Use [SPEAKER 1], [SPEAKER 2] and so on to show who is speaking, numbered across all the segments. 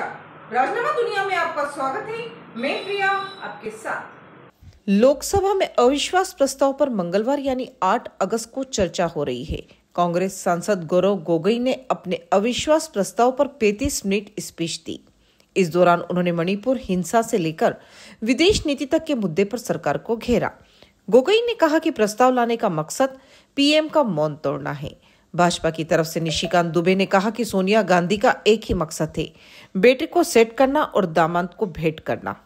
[SPEAKER 1] नमस्कार राजनामा दुनिया में आपका स्वागत है मैं प्रिया आपके साथ लोकसभा में अविश्वास प्रस्ताव पर मंगलवार यानी 8 अगस्त को चर्चा हो रही है कांग्रेस सांसद गौरव गोगोई ने अपने अविश्वास प्रस्ताव पर 35 मिनट स्पीच दी इस दौरान उन्होंने मणिपुर हिंसा से लेकर विदेश नीति तक के मुद्दे पर सरकार को घेरा गोगोई ने कहा कि प्रस्ताव लाने का मकसद पीएम का मौन तोड़ना है भाजपा की तरफ से निशिकांत दुबे ने कहा कि सोनिया गांधी का एक ही मकसद थे बेटे को सेट करना और दामाद को भेंट करना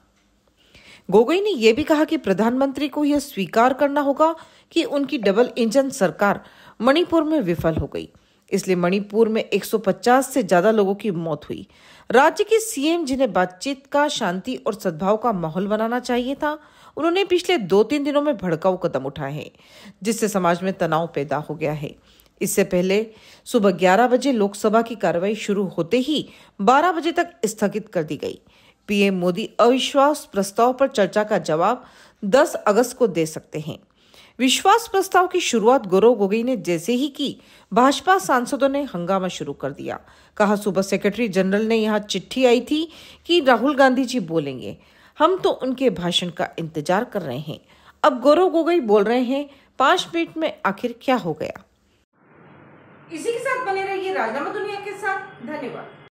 [SPEAKER 1] गोगोई ने यह भी कहा कि प्रधानमंत्री को यह स्वीकार करना होगा कि उनकी डबल इंजन सरकार मणिपुर में विफल हो गई इसलिए मणिपुर में 150 से ज्यादा लोगों की मौत हुई राज्य के सीएम जिन्हें बातचीत का शांति और सद्भाव का माहौल बनाना चाहिए था उन्होंने पिछले दो तीन दिनों में भड़काऊ कदम उठाए हैं जिससे समाज में तनाव पैदा हो गया है इससे पहले सुबह 11 बजे लोकसभा की कार्रवाई शुरू होते ही 12 बजे तक स्थगित कर दी गई पीएम मोदी अविश्वास प्रस्ताव पर चर्चा का जवाब 10 अगस्त को दे सकते हैं विश्वास प्रस्ताव की शुरुआत गौरव गोगोई ने जैसे ही की भाजपा सांसदों ने हंगामा शुरू कर दिया कहा सुबह सेक्रेटरी जनरल ने यहाँ चिट्ठी आई थी कि राहुल गांधी जी बोलेंगे हम तो उनके भाषण का इंतजार कर रहे हैं अब गौरव गोगोई बोल रहे हैं पांच मिनट में आखिर क्या हो गया इसी के साथ बने रहिए राजनामा दुनिया के साथ धन्यवाद